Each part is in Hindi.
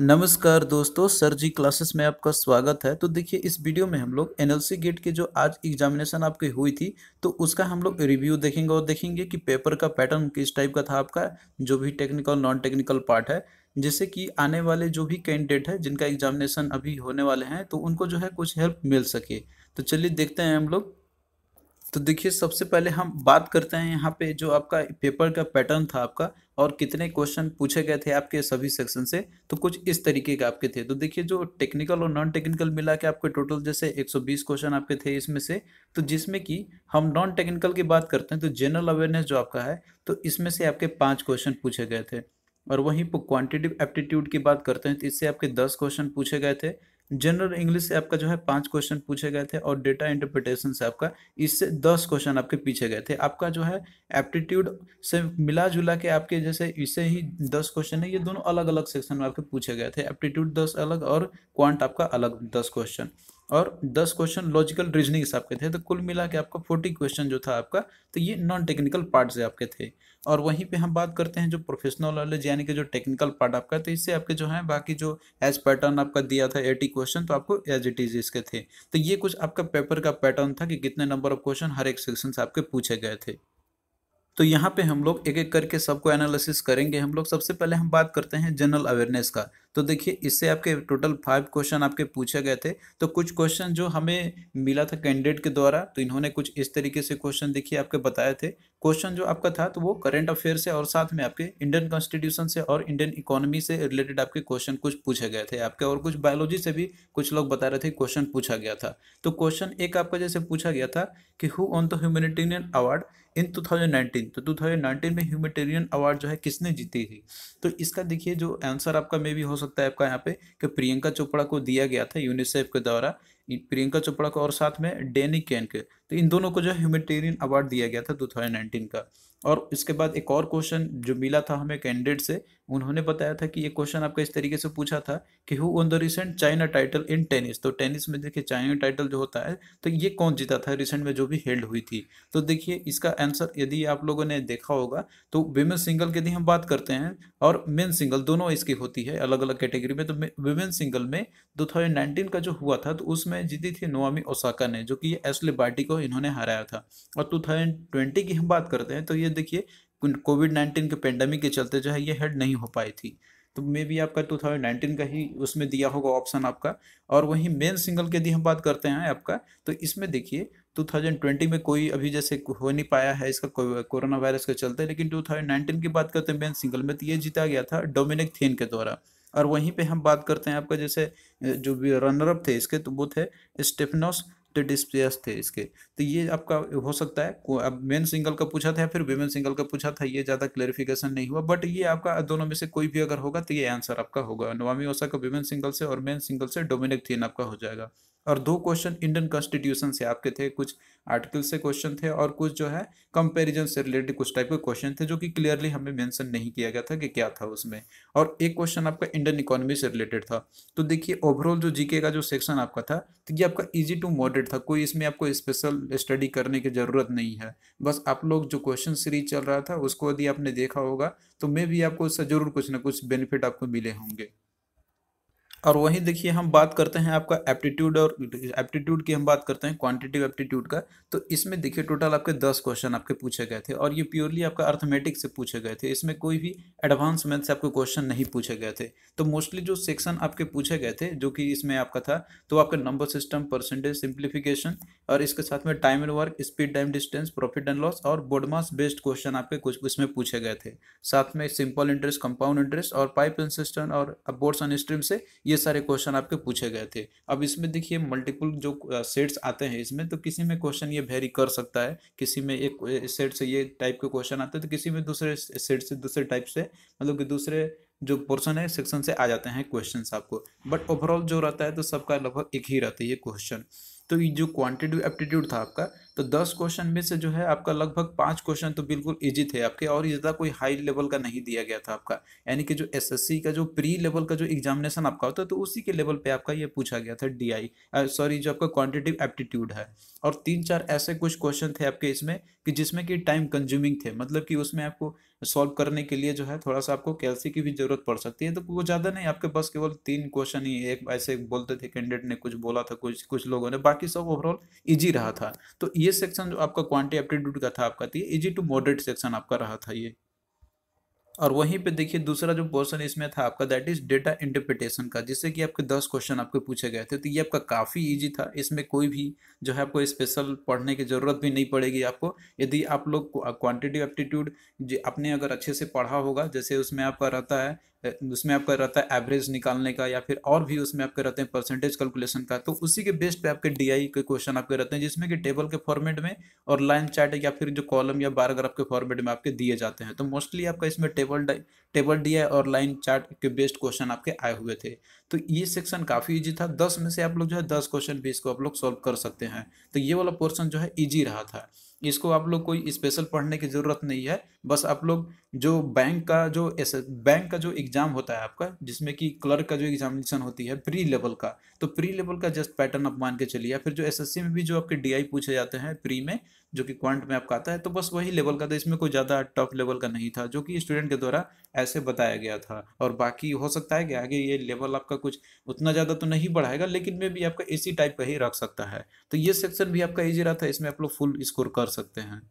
नमस्कार दोस्तों सर जी क्लासेस में आपका स्वागत है तो देखिए इस वीडियो में हम लोग एनएलसी गेट के जो आज एग्जामिनेशन आपकी हुई थी तो उसका हम लोग रिव्यू देखेंगे और देखेंगे कि पेपर का पैटर्न किस टाइप का था आपका जो भी टेक्निकल नॉन टेक्निकल पार्ट है जैसे कि आने वाले जो भी कैंडिडेट है जिनका एग्जामिनेशन अभी होने वाले हैं तो उनको जो है कुछ हेल्प मिल सके तो चलिए देखते हैं हम लोग तो देखिए सबसे पहले हम बात करते हैं यहाँ पे जो आपका पेपर का पैटर्न था आपका और कितने क्वेश्चन पूछे गए थे आपके सभी सेक्शन से तो कुछ इस तरीके के आपके थे तो देखिए जो टेक्निकल और नॉन टेक्निकल मिला के आपके टोटल जैसे 120 क्वेश्चन आपके थे इसमें से तो जिसमें कि हम नॉन टेक्निकल की बात करते हैं तो जनरल अवेयरनेस जो आपका है तो इसमें से आपके पाँच क्वेश्चन पूछे गए थे और वहीं पर क्वान्टिटिव एप्टीट्यूड की बात करते हैं तो इससे आपके दस क्वेश्चन पूछे गए थे जनरल इंग्लिश से आपका जो है पांच क्वेश्चन पूछे गए थे और डेटा इंटरप्रिटेशन से आपका इससे दस क्वेश्चन आपके पीछे गए थे आपका जो है एप्टीट्यूड से मिला जुला के आपके जैसे इससे ही दस क्वेश्चन है ये दोनों अलग अलग सेक्शन में आपके पूछे गए थे एप्टीट्यूड दस अलग और क्वांट आपका अलग दस क्वेश्चन और दस क्वेश्चन लॉजिकल रीजनिंग से आपके थे तो कुल मिला के आपका फोर्टी क्वेश्चन जो था आपका तो ये नॉन टेक्निकल पार्ट से आपके थे और वहीं पे हम बात करते हैं जो प्रोफेशनल नॉलेज यानी कि जो टेक्निकल पार्ट आपका तो इससे आपके जो है बाकी जो एज पैटर्न आपका दिया था एटी क्वेश्चन तो आपको एज इट इज इसके थे तो ये कुछ आपका पेपर का पैटर्न था कि कितने नंबर ऑफ क्वेश्चन हर एक सेक्शन से आपके पूछे गए थे तो यहाँ पे हम लोग एक एक करके सबको एनालिसिस करेंगे हम लोग सबसे पहले हम बात करते हैं जनरल अवेयरनेस का तो देखिए इससे आपके टोटल फाइव क्वेश्चन आपके पूछे गए थे तो कुछ क्वेश्चन जो हमें मिला था कैंडिडेट के द्वारा तो इन्होंने कुछ इस तरीके से क्वेश्चन देखिए आपके बताए थे क्वेश्चन जो आपका था तो वो करंट अफेयर से और साथ में आपके इंडियन कॉन्स्टिट्यूशन से और इंडियन इकोनॉमी से रिलेटेड आपके क्वेश्चन कुछ पूछे गए थे आपके और कुछ बायोलॉजी से भी कुछ लोग बता रहे थे क्वेश्चन पूछा गया था तो क्वेश्चन एक आपका जैसे पूछा गया था कि who won the humanitarian award in 2019 तो 2019 में ह्यूमेटेरियन अवार्ड जो है किसने जीती थी तो इसका देखिए जो आंसर आपका मे भी हो सकता सकता है आपका यहाँ पे कि प्रियंका चोपड़ा को दिया गया था यूनिसेफ के द्वारा प्रियंका चोपड़ा को और साथ में डेनी कैन के तो इन दोनों को जो है ह्यूमेटेरियन अवार्ड दिया गया था टू का और इसके बाद एक और क्वेश्चन जो मिला था हमें कैंडिडेट से उन्होंने बताया था कि ये क्वेश्चन आपका इस तरीके से पूछा था कि who won the recent China title in tennis तो टेनिस में देखिए चाइना टाइटल जो होता है तो ये कौन जीता था रिसेंट में जो भी हेल्ड हुई थी तो देखिए इसका आंसर यदि आप लोगों ने देखा होगा तो विमेन सिंगल की यदि हम बात करते हैं और मेन सिंगल दोनों इसकी होती है अलग अलग कैटेगरी में तो विमेन सिंगल में दो का जो हुआ था तो उसमें में जीती थी नोवामी ओसाका ने जो कि एसले बाटी को इन्होंने हराया था और टू की हम बात करते हैं तो ये देखिए कोविड नाइन्टीन के पेंडेमिक के चलते जो है ये हेड नहीं हो पाई थी तो मे बी आपका टू थाउजेंड नाइनटीन का ही उसमें दिया होगा ऑप्शन आपका और वहीं मेन सिंगल के यदि हम बात करते हैं आपका तो इसमें देखिए टू थाउजेंड ट्वेंटी में कोई अभी जैसे हो नहीं पाया है इसका कोरोना वायरस के चलते लेकिन टू थाउजेंड नाइनटीन की बात करते हैं मेन सिंगल में तो ये जीता गया था डोमिनिक थेन के द्वारा और वहीं पे हम बात करते हैं आपका जैसे जो रनरअप थे इसके तो वो थे स्टेफनोस डिस्प्लेयर्स थे इसके तो ये आपका हो सकता है अब मेन सिंगल का पूछा था या फिर वीमेन सिंगल का पूछा था ये ज़्यादा क्लेरिफिकेशन नहीं हुआ बट ये आपका दोनों में से कोई भी अगर होगा तो ये आंसर आपका होगा नवामी ओसा का वीमेन सिंगल से और मेन सिंगल से डोमिनिक थीन आपका हो जाएगा और दो क्वेश्चन इंडियन कॉन्स्टिट्यूशन से आपके थे कुछ आर्टिकल से क्वेश्चन थे और कुछ जो है कंपैरिजन से रिलेटेड कुछ टाइप के क्वेश्चन थे जो कि क्लियरली हमें मेंशन नहीं किया गया था कि क्या था उसमें और एक क्वेश्चन आपका इंडियन इकोनॉमी से रिलेटेड था तो देखिए ओवरऑल जो जीके का जो सेक्शन आपका था तो ये आपका ईजी टू मॉडरेट था कोई इसमें आपको स्पेशल स्टडी करने की ज़रूरत नहीं है बस आप लोग जो क्वेश्चन सीरीज चल रहा था उसको यदि आपने देखा होगा तो मे भी आपको उससे ज़रूर कुछ ना कुछ बेनिफिट आपको मिले होंगे और वहीं देखिए हम बात करते हैं आपका एप्टीट्यूड और एप्टीट्यूड की हम बात करते हैं क्वांटिटिव एप्टीट्यूड का तो इसमें देखिए टोटल आपके दस क्वेश्चन आपके पूछे गए थे और ये प्योरली आपका अर्थमेटिक से पूछे गए थे इसमें कोई भी एडवांस मैथ से आपके क्वेश्चन नहीं पूछे गए थे तो मोस्टली जो सेक्शन आपके पूछे गए थे जो कि इसमें आपका था तो आपका नंबर सिस्टम परसेंटेज सिंप्लीफिकेशन और इसके साथ में time and work speed time distance profit and loss और बोडमास बेस्ड क्वेश्चन आपके कुछ इसमें पूछे गए थे साथ में सिंपल इंटरेस्ट कंपाउंड इंटरेस्ट और पाइप इंसिस्टेंट और बोर्ड्स ऑन स्ट्रीम से ये सारे क्वेश्चन आपके पूछे गए थे अब इसमें देखिए मल्टीपल जो सेट्स आते हैं इसमें तो किसी में क्वेश्चन ये वेरी कर सकता है किसी में एक सेट से ये टाइप के क्वेश्चन आते हैं तो किसी में दूसरे सेट से दूसरे टाइप से मतलब कि दूसरे जो पोर्सन है सेक्शन से आ जाते हैं क्वेश्चन आपको बट ओवरऑल जो रहता है तो सबका लगभग एक ही रहता है ये क्वेश्चन तो ये जो क्वांटिटिव एप्टीट्यूड था आपका तो दस क्वेश्चन में से जो है आपका लगभग पांच क्वेश्चन तो बिल्कुल ईजी थे आपके और ज़्यादा कोई हाई लेवल का नहीं दिया गया था आपका यानी कि जो एसएससी का जो प्री लेवल का जो एग्जामिनेशन आपका होता है तो उसी के लेवल पे आपका ये पूछा गया था डीआई सॉरी जो आपका क्वांटिटिव एप्टीट्यूड है और तीन चार ऐसे कुछ क्वेश्चन थे आपके इसमें कि जिसमें कि टाइम कंज्यूमिंग थे मतलब कि उसमें आपको सॉल्व करने के लिए जो है थोड़ा सा आपको कैलसी की भी जरूरत पड़ सकती है तो वो ज़्यादा नहीं आपके पास केवल तीन क्वेश्चन ही एक ऐसे बोलते थे कैंडिडेट ने कुछ बोला था कुछ कुछ लोगों ने बाकी सब ओवरऑल इजी रहा था तो ये ये सेक्शन जो आपका क्वांटी एप्टीट्यूड का था आपका इजी टू मॉडरेट सेक्शन आपका रहा था ये और वहीं पे देखिए दूसरा जो पोर्सन इसमें था आपका दैट इज डेटा इंटरप्रिटेशन का जिससे कि आपके दस क्वेश्चन आपके पूछे गए थे तो ये आपका काफ़ी इजी था इसमें कोई भी जो है आपको स्पेशल पढ़ने की ज़रूरत भी नहीं पड़ेगी आपको यदि आप लोग क्वांटिटी एप्टीट्यूड आपने अगर अच्छे से पढ़ा होगा जैसे उसमें आपका रहता है उसमें आपका रहता है एवरेज निकालने का या फिर और भी उसमें आपके रहते हैं परसेंटेज कैलकुलेशन का तो उसी के बेस्ट पे आपके डी के क्वेश्चन आपके रहते हैं जिसमें कि टेबल के फॉर्मेट में और लाइन चार्ट या फिर जो कॉलम या बारग्राफ के फॉर्मेट में आपके दिए जाते हैं तो मोस्टली आपका इसमें टेबल टेबल डी और लाइन चार्ट के बेस्ट क्वेश्चन आपके आए हुए थे तो ये सेक्शन काफ़ी ईजी था दस में से आप लोग जो है दस क्वेश्चन भी इसको आप लोग सॉल्व कर सकते हैं तो ये वाला पोर्सन जो है ईजी रहा था इसको आप लोग कोई स्पेशल पढ़ने की ज़रूरत नहीं है बस आप लोग जो बैंक का जो एस बैंक का जो एग्ज़ाम होता है आपका जिसमें कि क्लर्क का जो एग्जामिनेशन होती है प्री लेवल का तो प्री लेवल का जस्ट पैटर्न आप मान के चलिए फिर जो एसएससी में भी जो आपके डीआई पूछे जाते हैं प्री में जो कि क्वांट में आपका आता है तो बस वही लेवल का था इसमें कोई ज़्यादा टफ लेवल का नहीं था जो कि स्टूडेंट के द्वारा ऐसे बताया गया था और बाकी हो सकता है कि आगे ये लेवल आपका कुछ उतना ज़्यादा तो नहीं बढ़ाएगा लेकिन मे भी आपका इसी टाइप का ही रख सकता है तो ये सेक्शन भी आपका ईजी रहा था इसमें आप लोग फुल स्कोर कर सकते हैं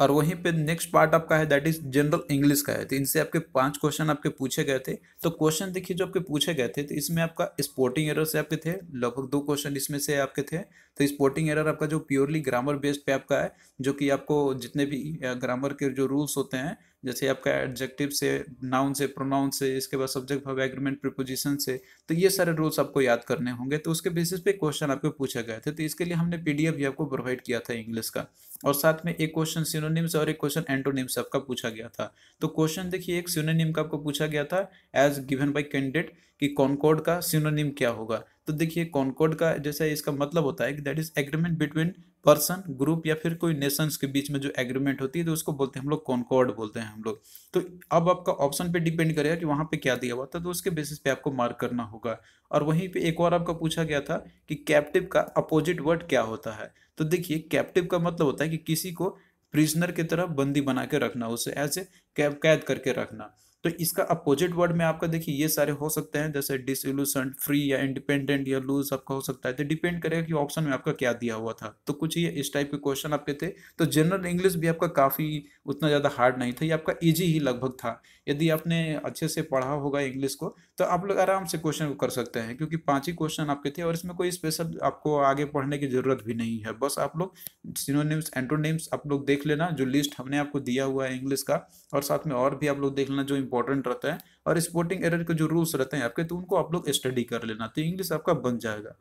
और वहीं पे नेक्स्ट पार्ट आपका है दैट इज जनरल इंग्लिश का है तो इनसे आपके पांच क्वेश्चन आपके पूछे गए थे तो क्वेश्चन देखिए जो आपके पूछे गए थे तो इसमें आपका स्पोर्टिंग एरर से आपके थे लगभग दो क्वेश्चन इसमें से आपके थे तो स्पोर्टिंग एरर आपका जो प्योरली ग्रामर बेस्ड पे आपका है जो कि आपको जितने भी ग्रामर के जो रूल्स होते हैं जैसे आपका एडजेक्टिव से नाउन से प्रोनाउन से इसके बाद सब्जेक्ट भाव एग्रीमेंट प्रिपोजिशन से तो ये सारे रूल्स आपको याद करने होंगे तो उसके बेसिस पे क्वेश्चन आपको पूछे गए थे तो इसके लिए हमने पीडीएफ भी आपको प्रोवाइड किया था इंग्लिश का और साथ में एक क्वेश्चन सिनोनिम्स और एक क्वेश्चन एंटोनिम्स आपका पूछा गया था तो क्वेश्चन देखिए एक सिनोनिम का आपको पूछा गया था एज गिवन बाई कैंडिडेट कि कॉनकॉर्ड का सिनोनिम क्या होगा तो देखिए कॉनकॉर्ड का जैसे इसका मतलब होता है कि that is agreement between person group या फिर कोई नेशंस के बीच में जो एग्रीमेंट होती है तो उसको बोलते हैं हम लोग कॉनकॉर्ड बोलते हैं हम लोग तो अब आपका ऑप्शन पे डिपेंड करेगा कि वहाँ पे क्या दिया हुआ था तो उसके बेसिस पे आपको मार्क करना होगा और वहीं पे एक और आपका पूछा गया था कि कैप्टिव का अपोजिट वर्ड क्या होता है तो देखिए कैप्टिव का मतलब होता है कि किसी को प्रिजनर की तरह बंदी बना के रखना उसे ऐसे कैद करके रखना तो इसका अपोजिट वर्ड में आपका देखिए ये सारे हो सकते हैं जैसे डिसोल्यूशन फ्री या इंडिपेंडेंट या लूज आपका हो सकता है तो डिपेंड करेगा कि ऑप्शन में आपका क्या दिया हुआ था तो कुछ ये इस टाइप के क्वेश्चन आपके थे तो जनरल इंग्लिश भी आपका काफ़ी उतना ज़्यादा हार्ड नहीं था ये आपका इजी ही लगभग था यदि आपने अच्छे से पढ़ा होगा इंग्लिश को तो आप लोग आराम से क्वेश्चन को कर सकते हैं क्योंकि पांच ही क्वेश्चन आपके थे और इसमें कोई स्पेशल आपको आगे पढ़ने की ज़रूरत भी नहीं है बस आप लोग सिनोनिम्स एंटोनिम्स आप लोग देख लेना जो लिस्ट हमने आपको दिया हुआ है इंग्लिश का और साथ में और भी आप लोग देख लेना जो इंपॉर्टेंट रहता है और स्पोर्टिंग एरर के जो रूल्स रहते हैं आपके तो उनको आप लोग स्टडी कर लेना तो इंग्लिश आपका बन जाएगा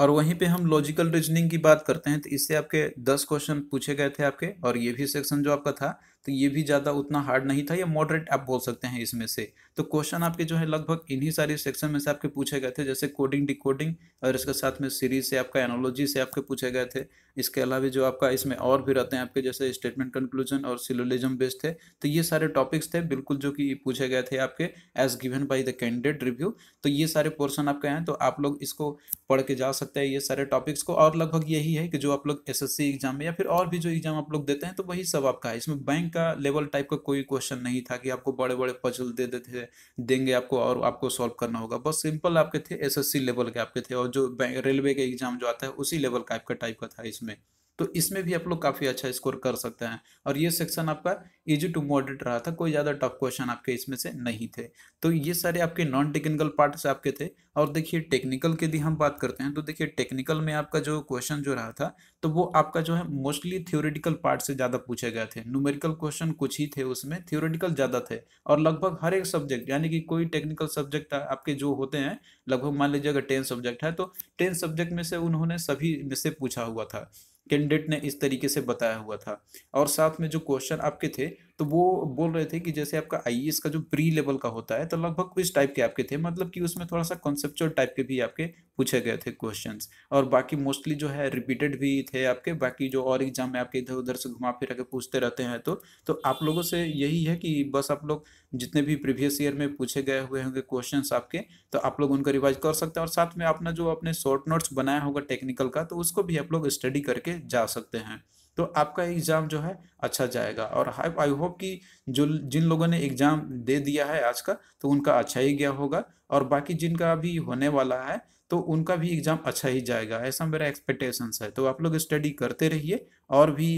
और वहीं पे हम लॉजिकल रीजनिंग की बात करते हैं तो इससे आपके दस क्वेश्चन पूछे गए थे आपके और ये भी सेक्शन जो आपका था तो ये भी ज़्यादा उतना हार्ड नहीं था या मॉडरेट आप बोल सकते हैं इसमें से तो क्वेश्चन आपके जो है लगभग इन्हीं सारे सेक्शन में से आपके पूछे गए थे जैसे कोडिंग डिकोडिंग और इसके साथ में सीरीज से आपका एनोलॉजी से आपके पूछे गए थे इसके अलावा जो आपका इसमें और भी रहते हैं आपके जैसे स्टेटमेंट कंक्लूजन और सिलोलिज्म बेस्ड थे तो ये सारे टॉपिक्स थे बिल्कुल जो कि पूछे गए थे आपके as given by the candidate review तो ये सारे पोर्सन आपके हैं तो आप लोग इसको पढ़ के जा सकते हैं ये सारे टॉपिक्स को और लगभग यही है कि जो आप लोग एस एग्जाम में या फिर और भी जो एग्जाम आप लोग देते हैं तो वही सब आपका है इसमें बैंक का लेवल टाइप का कोई क्वेश्चन नहीं था कि आपको बड़े बड़े पजल दे देते थे देंगे आपको और आपको सॉल्व करना होगा बस सिंपल आपके थे एसएससी लेवल के आपके थे और जो रेलवे के एग्जाम जो आता है उसी लेवल का आपका टाइप का था इसमें तो इसमें भी आप लोग काफ़ी अच्छा स्कोर कर सकते हैं और ये सेक्शन आपका इजी टू मॉडरेट रहा था कोई ज़्यादा टफ क्वेश्चन आपके इसमें से नहीं थे तो ये सारे आपके नॉन टेक्निकल पार्ट आपके थे और देखिए टेक्निकल के यदि हम बात करते हैं तो देखिए टेक्निकल में आपका जो क्वेश्चन जो रहा था तो वो आपका जो है मोस्टली थ्योरेटिकल पार्ट से ज़्यादा पूछे गए थे न्यूमेरिकल क्वेश्चन कुछ ही थे उसमें थ्योरेटिकल ज़्यादा थे और लगभग हर एक सब्जेक्ट यानी कि कोई टेक्निकल सब्जेक्ट आपके जो होते हैं लगभग मान लीजिए अगर टेन सब्जेक्ट है तो टेन सब्जेक्ट में से उन्होंने सभी में से पूछा हुआ था कैंडिडेट ने इस तरीके से बताया हुआ था और साथ में जो क्वेश्चन आपके थे तो वो बोल रहे थे कि जैसे आपका आई e का जो प्री लेवल का होता है तो लगभग कुछ टाइप के आपके थे मतलब कि उसमें थोड़ा सा कॉन्सेप्चुअल टाइप के भी आपके पूछे गए थे क्वेश्चन और बाकी मोस्टली जो है रिपीटेड भी थे आपके बाकी जो और एग्जाम में आपके इधर उधर से घुमा फिरा के पूछते रहते हैं तो तो आप लोगों से यही है कि बस आप लोग जितने भी प्रीवियस ईयर में पूछे गए हुए होंगे क्वेश्चन आपके तो आप लोग उनका रिवाइज कर सकते हैं और साथ में अपना जो अपने शॉर्ट नोट्स बनाया होगा टेक्निकल का तो उसको भी आप लोग स्टडी करके जा सकते हैं तो आपका एग्ज़ाम जो है अच्छा जाएगा और आई होप कि जो जिन लोगों ने एग्ज़ाम दे दिया है आज का तो उनका अच्छा ही गया होगा और बाकी जिनका अभी होने वाला है तो उनका भी एग्ज़ाम अच्छा ही जाएगा ऐसा मेरा एक्सपेक्टेशंस है तो आप लोग स्टडी करते रहिए और भी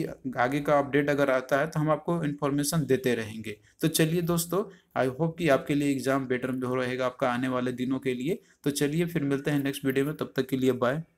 आगे का अपडेट अगर आता है तो हम आपको इन्फॉर्मेशन देते रहेंगे तो चलिए दोस्तों आई होप कि आपके लिए एग्ज़ाम बेटर में हो रहेगा आपका आने वाले दिनों के लिए तो चलिए फिर मिलते हैं नेक्स्ट वीडियो में तब तक के लिए बाय